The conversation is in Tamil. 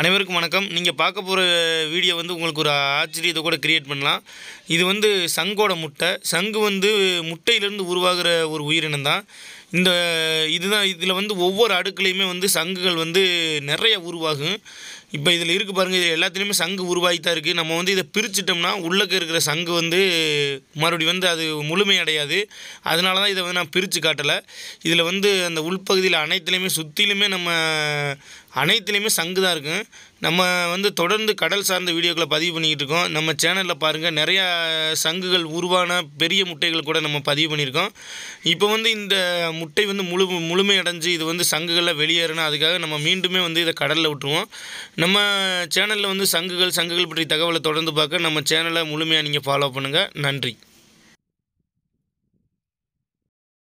அனைவருக்கும் வணக்கம் நீங்கள் பார்க்க போகிற வீடியோ வந்து உங்களுக்கு ஒரு ஆச்சரியத்தை கூட கிரியேட் பண்ணலாம் இது வந்து சங்கோட முட்டை சங்கு வந்து முட்டையிலேருந்து உருவாகிற ஒரு உயிரினம் தான் இந்த இதுதான் இதில் வந்து ஒவ்வொரு அடுக்குலையுமே வந்து சங்குகள் வந்து நிறைய உருவாகும் இப்போ இதில் இருக்குது பாருங்கள் இது எல்லாத்துலேயுமே சங்கு உருவாகி தான் இருக்குது நம்ம வந்து இதை பிரிச்சிட்டோம்னா உள்ளக்க இருக்கிற சங்கு வந்து மறுபடி வந்து அது முழுமையடையாது அதனால தான் இதை வந்து நான் பிரித்து காட்டலை இதில் வந்து அந்த உள்பகுதியில் அனைத்துலேயுமே சுற்றிலுமே நம்ம அனைத்துலேயுமே சங்கு தான் இருக்கும் நம்ம வந்து தொடர்ந்து கடல் சார்ந்த வீடியோக்களை பதிவு பண்ணிக்கிட்டு இருக்கோம் நம்ம சேனலில் பாருங்கள் நிறையா சங்குகள் உருவான பெரிய முட்டைகள் கூட நம்ம பதிவு பண்ணியிருக்கோம் இப்போ வந்து இந்த முட்டை வந்து முழு முழுமையடைஞ்சு இது வந்து சங்குகளில் வெளியேறணும் அதுக்காக நம்ம மீண்டுமே வந்து இதை கடலில் விட்டுருவோம் நம்ம சேனலில் வந்து சங்குகள் சங்குகள் பற்றி தகவலை தொடர்ந்து பார்க்க நம்ம சேனலை முழுமையாக நீங்கள் ஃபாலோ பண்ணுங்கள் நன்றி